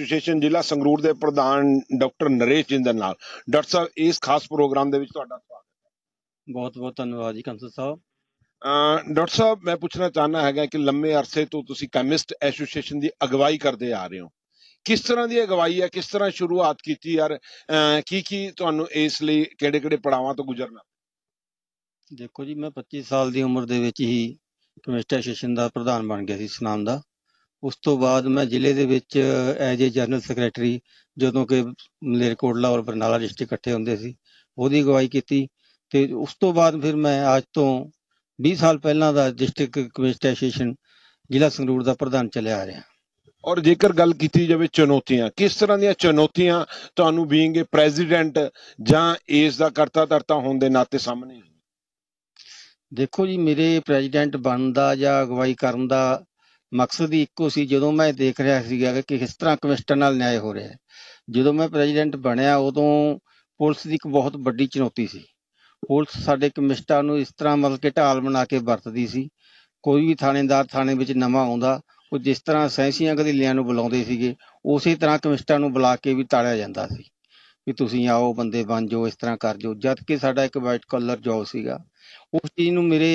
association ਜ਼ਿਲ੍ਹਾ ਸੰਗਰੂਰ ਦੇ ਪ੍ਰਧਾਨ ਡਾਕਟਰ ਨਰੇਸ਼ ਜਿੰਦਲ ਨਾਲ ਡਾਕਟਰ ਸਾਹਿਬ ਇਸ ਖਾਸ ਪ੍ਰੋਗਰਾਮ ਦੇ ਵਿੱਚ ਤੁਹਾਡਾ ਸਵਾਗਤ ਹੈ ਬਹੁਤ ਬਹੁਤ ਧੰਨਵਾਦ ਜੀ ਕੰਸਲ ਸਾਹਿਬ ਡਾਕਟਰ ਸਾਹਿਬ ਮੈਂ ਪੁੱਛਣਾ ਚਾਹਨਾ ਹੈਗਾ ਕਿ ਲੰਮੇ ਅਰਸੇ ਤੋਂ ਤੁਸੀਂ ਕੈਮਿਸਟ ਐਸੋਸੀਏਸ਼ਨ ਦੀ ਅਗਵਾਈ ਕਰਦੇ ਆ ਰਹੇ ਹੋ ਕਿਸ ਤਰ੍ਹਾਂ ਦੀ ਅਗਵਾਈ ਹੈ ਕਿਸ ਤਰ੍ਹਾਂ ਸ਼ੁਰੂਆਤ ਕੀਤੀ ਯਾਰ ਕੀ ਕੀ ਤੁਹਾਨੂੰ ਇਸ ਲਈ ਕਿਹੜੇ ਕਿਹੜੇ ਪੜਾਵਾਂ ਤੋਂ ਗੁਜ਼ਰਨਾ ਦੇਖੋ ਜੀ ਮੈਂ 25 ਸਾਲ ਦੀ ਉਮਰ ਦੇ ਵਿੱਚ ਹੀ ਕੈਮਿਸਟ ਐਸੋਸੀਏਸ਼ਨ ਦਾ ਪ੍ਰਧਾਨ ਬਣ ਗਿਆ ਸੀ ਸਨਾਮ ਦਾ ਉਸ ਤੋਂ ਬਾਅਦ ਮੈਂ ਜ਼ਿਲ੍ਹੇ ਦੇ ਵਿੱਚ ਐਜ ਏ ਜਨਰਲ ਸੈਕਟਰੀ ਜਦੋਂ ਕਿ ਮਲੇਰਕੋਟਲਾ ਔਰ ਬਰਨਾਲਾ ਡਿਸਟ੍ਰਿਕਟ ਇਕੱਠੇ ਹੁੰਦੇ ਸੀ ਉਹਦੀ ਅਗਵਾਈ ਕੀਤੀ ਤੇ ਉਸ ਤੋਂ ਬਾਅਦ ਫਿਰ ਮੈਂ ਅੱਜ ਤੋਂ 20 ਸਾਲ ਪਹਿਲਾਂ ਦਾ ਡਿਸਟ੍ਰਿਕਟ ਕਮਿਸ਼ਨਰ ਐਸੋਸੀਏਸ਼ਨ ਜ਼ਿਲ੍ਹਾ ਸੰਗਰੂਰ ਦਾ ਪ੍ਰਧਾਨ ਚੱਲਿਆ ਆ ਰਿਹਾ ਔਰ ਜੇਕਰ ਗੱਲ ਕੀਤੀ ਜਾਵੇ ਚੁਣੌਤੀਆਂ ਕਿਸ ਤਰ੍ਹਾਂ ਦੀਆਂ ਚੁਣੌਤੀਆਂ ਤੁਹਾਨੂੰ ਬੀਇੰਗ ਏ ਪ੍ਰੈਜ਼ੀਡੈਂਟ ਜਾਂ ਇਸ ਦਾ ਕਰਤਾ ਧਰਤਾ ਹੋਣ ਦੇ ਨਾਤੇ ਸਾਹਮਣੇ ਦੇਖੋ ਜੀ ਮੇਰੇ ਪ੍ਰੈਜ਼ੀਡੈਂਟ ਬਣਨ ਦਾ ਜਾਂ ਅਗਵਾਈ ਕਰਨ ਦਾ ਮਕਸਦ ਹੀ ਇੱਕੋ ਸੀ ਜਦੋਂ ਮੈਂ ਦੇਖ ਰਿਹਾ ਸੀਗਾ ਕਿ ਕਿਸ ਤਰ੍ਹਾਂ ਕਮਿਸ਼ਨਰ ਨਾਲ ਨਿਆਂ ਹੋ ਰਿਹਾ ਹੈ ਜਦੋਂ ਮੈਂ ਪ੍ਰੈਜ਼ੀਡੈਂਟ ਬਣਿਆ ਉਦੋਂ ਪੁਲਿਸ ਦੀ ਇੱਕ ਬਹੁਤ ਵੱਡੀ ਚੁਣੌਤੀ ਸੀ ਪੁਲਿਸ ਸਾਡੇ ਕਮਿਸ਼ਨਰ ਨੂੰ ਇਸ ਤਰ੍ਹਾਂ ਮਤਲਬ ਕਿ ਢਾਲ ਬਣਾ ਕੇ ਵਰਤਦੀ ਸੀ ਕੋਈ ਵੀ ਥਾਣੇਦਾਰ ਥਾਣੇ ਵਿੱਚ ਨਵਾਂ ਆਉਂਦਾ ਉਹ ਜਿਸ ਤਰ੍ਹਾਂ ਸੈਂਸੀਆਂ ਲਿਆਂ ਨੂੰ ਬੁਲਾਉਂਦੇ ਸੀਗੇ ਉਸੇ ਤਰ੍ਹਾਂ ਕਮਿਸ਼ਨਰ ਨੂੰ ਬੁਲਾ ਕੇ ਵੀ ਤਾੜਿਆ ਜਾਂਦਾ ਸੀ ਵੀ ਤੁਸੀਂ ਆਓ ਬੰਦੇ ਬਣ ਜਾਓ ਇਸ ਤਰ੍ਹਾਂ ਕਰ ਜਾਓ ਜਦ ਕਿ ਸਾਡਾ ਇੱਕ ਵਾਈਟ ਕਲਰ ਜੌਬ ਸੀਗਾ ਉਸ ਚੀਜ਼ ਨੂੰ ਮੇਰੇ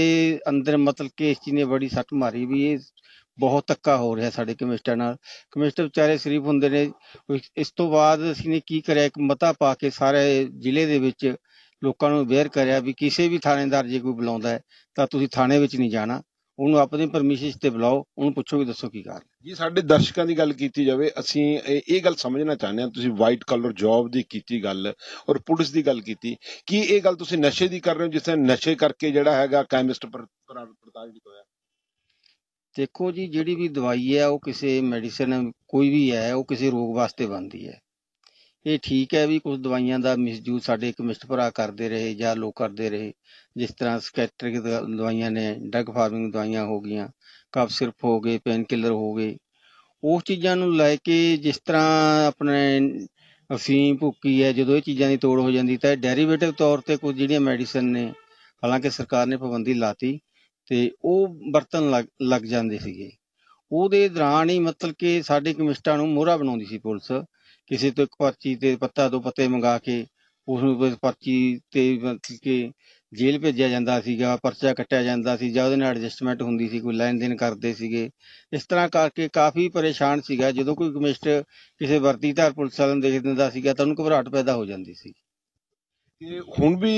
ਅੰਦਰ ਮਤਲਬ ਕਿ ਇਸ ਚੀਜ਼ ਨੇ ਬੜੀ ਸੱਟ ਮਾਰੀ ਵੀ ਇਹ ਬਹੁਤ ਧੱਕਾ ਹੋ ਰਿਹਾ ਸਾਡੇ ਕਮਿਸ਼ਟਰ ਨਾਲ ਕਮਿਸ਼ਟਰ ਵਿਚਾਰੇ ਸ਼ਰੀਫ ਹੁੰਦੇ ਨੇ ਇਸ ਤੋਂ ਬਾਅਦ ਅਸੀਂ ਨੇ ਕੀ ਕਰਿਆ ਇੱਕ ਮਤਾ ਪਾ ਕੇ ਸਾਰੇ ਜ਼ਿਲ੍ਹੇ ਦੇ ਵਿੱਚ ਲੋਕਾਂ ਨੂੰ ਅਵੇਅਰ ਕਰਿਆ ਵੀ ਕਿਸੇ ਵੀ ਥਾਣੇਦਾਰ ਜੇ ਕੋਈ ਬੁਲਾਉਂਦਾ ਹੈ ਤਾਂ ਤੁਸੀਂ ਥਾਣੇ ਵਿੱਚ ਨਹੀਂ ਜਾਣਾ ਉਹਨੂੰ ਆਪਣੀ ਪਰਮਿਸ਼ਨ ਤੇ ਬੁਲਾਓ ਉਹਨੂੰ ਪੁੱਛੋ ਵੀ ਦੱਸੋ ਕੀ ਕਰ ਜੀ ਸਾਡੇ ਦਰਸ਼ਕਾਂ ਦੀ ਗੱਲ ਕੀਤੀ ਜਾਵੇ ਅਸੀਂ ਇਹ ਗੱਲ ਸਮਝਣਾ ਚਾਹੁੰਦੇ ਹਾਂ ਤੁਸੀਂ ਵਾਈਟ ਕਲਰ ਜੌਬ ਦੀ ਕੀਤੀ ਗੱਲ ਔਰ ਪੁਲਿਸ ਦੀ ਗੱਲ ਕੀਤੀ ਕੀ ਇਹ ਗੱਲ ਤੁਸੀਂ ਨਸ਼ੇ ਦੀ ਕਰ ਰਹੇ ਹੋ ਜਿਸ ਤਰ੍ਹਾਂ ਨਸ਼ੇ ਕਰਕੇ ਜਿਹੜਾ ਹੈਗਾ ਕੈਮਿਸਟ ਪ੍ਰਤਾਪ ਜੀ ਹੋਇਆ ਦੇਖੋ ਜੀ ਜਿਹੜੀ ਵੀ ਦਵਾਈ ਹੈ ਉਹ ਕਿਸੇ ਮੈਡੀਸਨ ਕੋਈ ਵੀ ਹੈ ਉਹ ਕਿਸੇ ਰੋਗ ਵਾਸਤੇ ਬਣਦੀ ਹੈ ਇਹ ਠੀਕ ਹੈ ਵੀ ਕੁਝ ਦਵਾਈਆਂ ਦਾ ਮਿਸਯੂਜ਼ ਸਾਡੇ ਕੈਮਿਸਟ ਭਰਾ ਕਰਦੇ ਰਹੇ ਜਾਂ ਲੋਕ ਕਰਦੇ ਰਹੇ ਜਿਸ ਤਰ੍ਹਾਂ ਸਕੈਟਰਿਕ ਦਵਾਈਆਂ ਨੇ ਡਰਗ ਫਾਰਮਿੰਗ ਦਵਾਈਆਂ ਹੋ ਗਈਆਂ ਕਫ ਸਿਰਫ ਹੋ ਗਏ ਪੇਨ ਕਿਲਰ ਹੋ ਗਏ ਉਸ ਚੀਜ਼ਾਂ ਨੂੰ ਲੈ ਕੇ ਜਿਸ ਤਰ੍ਹਾਂ ਆਪਣੇ ਅਸੀਂ ਭੁੱਕੀ ਹੈ ਜਦੋਂ ਇਹ ਚੀਜ਼ਾਂ ਦੀ ਤੋੜ ਹੋ ਜਾਂਦੀ ਤਾਂ ਡੈਰੀਵੇਟਿਵ ਤੌਰ ਤੇ ਕੁਝ ਜਿਹੜੀਆਂ ਮੈਡੀਸਨ ਨੇ ਹਾਲਾਂਕਿ ਸਰਕਾਰ ਨੇ ਪਾਬੰਦੀ ਲਾਤੀ ਤੇ ਉਹ ਵਰਤਨ ਲੱਗ ਜਾਂਦੇ ਸੀਗੇ ਉਹਦੇ ਦੌਰਾਨ ਹੀ ਮਤਲਬ ਕਿ ਸਾਡੇ ਕਮਿਸਟਾਂ ਨੂੰ ਮੋਹਰਾ ਬਣਾਉਂਦੀ ਸੀ ਪੁਲਿਸ ਕਿਸੇ ਤੋਂ ਇੱਕ ਪਰਚੀ ਤੇ ਪੱਤਾ ਤੋਂ ਪੱਤੇ ਮੰਗਾ ਕੇ ਉਸ ਨੂੰ ਪਰਚੀ ਤੇ ਕਿ ਜੇਲ੍ਹ ਭੇਜਿਆ ਜਾਂਦਾ ਸੀਗਾ ਪਰਚਾ ਕੱਟਿਆ ਜਾਂਦਾ ਸੀ ਜਾਂ ਉਹਦੇ ਨਾਲ ਐਡਜਸਟਮੈਂਟ ਹੁੰਦੀ ਸੀ ਕੋਈ ਲੈਣ ਦੇਣ ਕਰਦੇ ਸੀਗੇ ਇਸ ਤਰ੍ਹਾਂ ਕਰਕੇ ਕਾਫੀ ਪਰੇਸ਼ਾਨ ਸੀਗਾ ਜਦੋਂ ਕੋਈ ਕਮਿਸ਼ਟ ਕਿਸੇ ਵਰਤੀਧਾਰ ਪੁਲਿਸ ਵਾਲੇ ਨੂੰ ਦੇਖ ਦਿੰਦਾ ਸੀਗਾ ਤਾਂ ਉਹਨੂੰ ਘਬਰਾਹਟ ਪੈਦਾ ਹੋ ਜਾਂਦੀ ਸੀ ਤੇ ਹੁਣ ਵੀ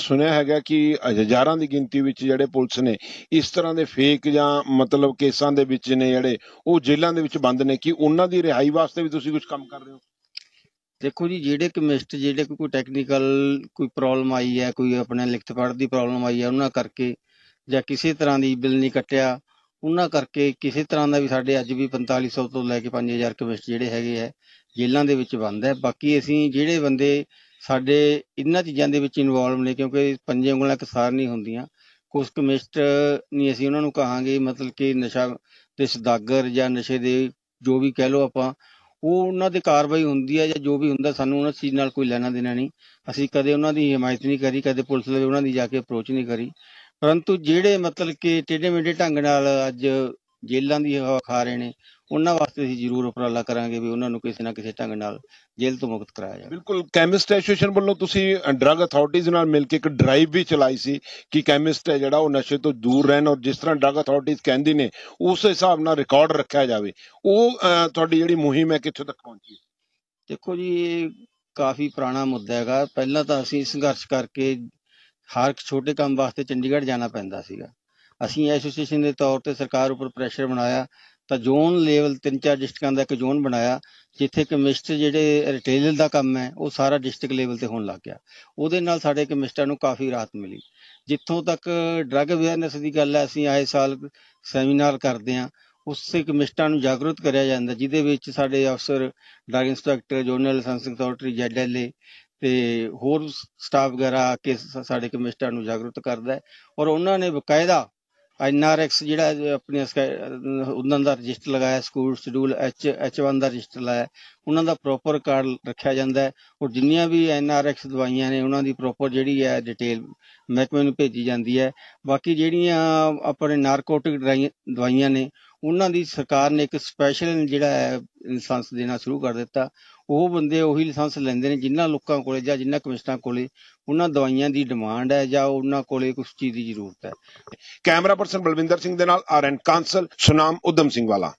ਸੁਣਿਆ ਹੈਗਾ ਕਿ ਹਜ਼ਾਰਾਂ ਦੀ ਗਿਣਤੀ ਵਿੱਚ ਜਿਹੜੇ ਪੁਲਿਸ ਨੇ ਇਸ ਤਰ੍ਹਾਂ ਦੇ ਫੇਕ ਜਾਂ ਮਤਲਬ ਕੇਸਾਂ ਦੇ ਵਿੱਚ ਨੇ ਜਿਹੜੇ ਉਹ ਜੇਲ੍ਹਾਂ ਦੇ ਵਿੱਚ ਬੰਦ ਨੇ ਕਿ ਉਹਨਾਂ ਦੀ ਰਿਹਾਈ ਵਾਸਤੇ ਵੀ ਤੁਸੀਂ ਕੁਝ ਕੰਮ ਕਰ ਰਹੇ ਹੋ ਦੇਖੋ ਜੀ ਜਿਹੜੇ ਕੈਮਿਸਟ ਜਿਹੜੇ ਕੋਈ ਟੈਕਨੀਕਲ ਕੋਈ ਪ੍ਰੋਬਲਮ ਆਈ ਹੈ ਕੋਈ ਆਪਣੇ ਲਿਖਤ ਪੜ੍ਹ ਦੀ ਪ੍ਰੋਬਲਮ ਆਈ ਹੈ ਉਹਨਾਂ ਕਰਕੇ ਜਾਂ ਕਿਸੇ ਤਰ੍ਹਾਂ ਦੀ ਬਿੱਲ ਨਹੀਂ ਕੱਟਿਆ ਉਹਨਾਂ ਕਰਕੇ ਕਿਸੇ ਤਰ੍ਹਾਂ ਦਾ ਵੀ ਸਾਡੇ ਅੱਜ ਵੀ 4500 ਤੋਂ ਲੈ ਕੇ 5000 ਕਮਿਸਟ ਜਿਹੜੇ ਹੈਗੇ ਆ ਜੇਲ੍ਹਾਂ ਦੇ ਵਿੱਚ ਬੰਦ ਹੈ ਬਾਕੀ ਅਸੀਂ ਜਿਹੜੇ ਬੰਦੇ ਸਾਡੇ ਇਹਨਾਂ ਚੀਜ਼ਾਂ ਦੇ ਵਿੱਚ ਇਨਵੋਲਵ ਨੇ ਕਿਉਂਕਿ ਪੰਜੇ ਉਂਗਲਾਂ ਕਿਸਾਰ ਨਹੀਂ ਹੁੰਦੀਆਂ ਕੁਝ ਕਮਿਸਟ ਨਹੀਂ ਅਸੀਂ ਉਹਨਾਂ ਨੂੰ ਕਹਾਂਗੇ ਮਤਲਬ ਕਿ ਨਸ਼ਾ ਤੇ ਸਦਾਗਰ ਜਾਂ ਨਸ਼ੇ ਦੇ ਜੋ ਵੀ ਕਹਿ ਲੋ ਆਪਾਂ ਉਹ ਉਹਨਾਂ ਦੇ ਕਾਰਵਾਈ ਹੁੰਦੀ ਹੈ ਜਾਂ ਜੋ ਵੀ ਹੁੰਦਾ ਸਾਨੂੰ ਉਹਨਾਂ ਚੀਜ਼ ਨਾਲ ਕੋਈ ਲੈਣਾ ਦੇਣਾ ਨਹੀਂ ਅਸੀਂ ਕਦੇ ਉਹਨਾਂ ਦੀ ਹਮਾਇਤ ਨਹੀਂ ਕਰੀ ਕਦੇ ਪੁਲਿਸ ਦੇ ਉਹਨਾਂ ਦੀ ਜਾ ਕੇ ਅਪਰੋਚ ਨਹੀਂ ਕਰੀ ਪਰੰਤੂ ਜਿਹੜੇ ਮਤਲਬ ਕਿ ਟੇਡੇ ਮੇਡੇ ਢੰਗ ਨਾਲ ਅੱਜ ਜੇਲ੍ਹਾਂ ਦੀ ਹਵਾ ਖਾ ਰਹੇ ਨੇ ਉਹਨਾਂ ਵਾਸਤੇ ਅਸੀਂ ਜ਼ਰੂਰ ਉਪਰਾਲਾ ਕਰਾਂਗੇ ਵੀ ਉਹਨਾਂ ਨੂੰ ਕਿਸੇ ਨਾ ਕਿਸੇ ਢੰਗ ਨਾਲ ਜੇਲ੍ਹ ਤੋਂ ਮੁਕਤ ਕਰਾਇਆ ਜਾਵੇ ਬਿਲਕੁਲ ਕੈਮਿਸਟ ਐਸੋਸੀਏਸ਼ਨ ਵੱਲੋਂ ਤੁਸੀਂ ਡਰੱਗ ਅਥਾਰਟੀਜ਼ ਨਾਲ ਮਿਲ ਕੇ ਇੱਕ ਡਰਾਈਵ ਵੀ ਚਲਾਈ ਸੀ ਕਿ ਕੈਮਿਸਟ ਹੈ ਜਿਹੜਾ ਉਹ ਨਸ਼ੇ ਤੋਂ ਦੂਰ ਰਹਿਣ ਔਰ ਜਿਸ ਤਰ੍ਹਾਂ ਡਰੱਗ ਅਥਾਰਟੀਜ਼ ਕਹਿੰਦੀ ਨੇ ਉਸ ਹਿਸਾਬ ਨਾਲ ਰਿਕਾਰਡ ਰੱਖਿਆ ਜਾਵੇ ਉਹ ਤੁਹਾਡੀ ਜਿਹੜੀ ਮੁਹਿੰਮ ਹੈ ਕਿੱਥੋਂ ਤੱਕ ਪਹੁੰਚੀ ਦੇਖੋ ਜੀ ਇਹ ਕਾਫੀ ਪੁਰਾਣਾ ਮੁੱਦਾ ਹੈਗਾ ਪਹਿਲਾਂ ਤਾਂ ਅਸੀਂ ਸੰਘਰਸ਼ ਕਰਕੇ ਹਰ ਇੱਕ ਛੋਟੇ ਕੰਮ ਵਾਸਤੇ ਚੰਡੀਗੜ੍ਹ ਜਾਣਾ ਪੈਂਦਾ ਸੀਗਾ ਅਸੀਂ ਐਸੋਸੀਏਸ਼ਨ ਦੇ ਤੌਰ ਤੇ ਸਰਕਾਰ ਉੱਪਰ ਪ੍ਰੈਸ਼ਰ ਬਣਾਇਆ ਤਾਂ ਜ਼ੋਨ ਲੈਵਲ ਤਿੰਨ ਚਾਰ ਡਿਸਟ੍ਰਿਕਾਂ ਦਾ ਇੱਕ ਜ਼ੋਨ ਬਣਾਇਆ ਜਿੱਥੇ ਕੈਮਿਸਟਰ ਜਿਹੜੇ ਰਿਟੇਲਰ ਦਾ ਕੰਮ ਹੈ ਉਹ ਸਾਰਾ ਡਿਸਟ੍ਰਿਕਟ ਲੈਵਲ ਤੇ ਹੋਣ ਲੱਗ ਗਿਆ ਉਹਦੇ ਨਾਲ ਸਾਡੇ ਕੈਮਿਸਟਰਾਂ ਨੂੰ ਕਾਫੀ ਰਾਹਤ ਮਿਲੀ ਜਿੱਥੋਂ ਤੱਕ ਡਰੱਗ ਅਵੇਅਰਨੈਸ ਦੀ ਗੱਲ ਹੈ ਅਸੀਂ ਆਏ ਸਾਲ ਸੈਮੀਨਾਰ ਕਰਦੇ ਹਾਂ ਉਸੇ ਕਮਿਸ਼ਟਾਂ ਨੂੰ ਜਾਗਰੂਕ ਕਰਿਆ ਜਾਂਦਾ ਜਿਹਦੇ ਵਿੱਚ ਸਾਡੇ ਅਫਸਰ drug inspector zonal licensing authority ZLA ਤੇ ਹੋਰ ਸਟਾਫ ਵਗੈਰਾ ਕੇ ਸਾਡੇ ਕਮਿਸ਼ਟਾਂ ਨੂੰ ਜਾਗਰੂਕ ਕਰਦਾ ਔਰ ਉਹਨਾਂ ਨੇ ਬਕਾਇਦਾ ਐਨਆਰਐਕਸ ਜਿਹੜਾ ਆਪਣੇ ਉਹਨਾਂ ਦਾ ਰਜਿਸਟਰ ਲਗਾਇਆ ਸਕੂਲ ਸ਼ਡਿਊਲ ਐਚ ਐਚ1 ਦਾ ਰਜਿਸਟਰ ਲਾਇਆ ਉਹਨਾਂ ਦਾ ਪ੍ਰੋਪਰ ਕਾਰਡ ਰੱਖਿਆ ਜਾਂਦਾ ਔਰ ਜਿੰਨੀਆਂ ਵੀ ਐਨਆਰਐਕਸ ਦਵਾਈਆਂ ਨੇ ਉਹਨਾਂ ਦੀ ਪ੍ਰੋਪਰ ਜਿਹੜੀ ਹੈ ਡਿਟੇਲ ਮਹਿਕਮੇ ਨੂੰ ਭੇਜੀ ਜਾਂਦੀ ਹੈ ਬਾਕੀ ਜਿਹੜੀਆਂ ਆਪਣੇ ਨਾਰਕੋਟਿਕ ਦਵਾਈਆਂ ਨੇ ਉਹਨਾਂ ਦੀ ਸਰਕਾਰ ਨੇ ਇੱਕ ਸਪੈਸ਼ਲ ਜਿਹੜਾ ਹੈ ਲਾਇਸੈਂਸ ਦੇਣਾ ਸ਼ੁਰੂ ਕਰ ਦਿੱਤਾ ਉਹ ਬੰਦੇ ਉਹੀ ਲਾਇਸੈਂਸ ਲੈਂਦੇ ਨੇ ਜਿਨ੍ਹਾਂ ਲੋਕਾਂ ਕੋਲੇ ਜਾਂ ਜਿਨ੍ਹਾਂ ਕਮਿਸ਼ਨਾਂ ਕੋਲੇ ਉਹਨਾਂ ਦਵਾਈਆਂ ਦੀ ਡਿਮਾਂਡ ਹੈ ਜਾਂ ਉਹਨਾਂ ਕੋਲੇ ਕੁਝ ਚੀਜ਼ ਦੀ ਜ਼ਰੂਰਤ ਹੈ ਕੈਮਰਾ ਪਰਸਨ ਬਲਵਿੰਦਰ ਸਿੰਘ ਦੇ ਨਾਲ ਆਰਐਨ ਕਾਂਸਲ ਸੁਨਾਮ ਉਦਮ ਸਿੰਘ ਵਾਲਾ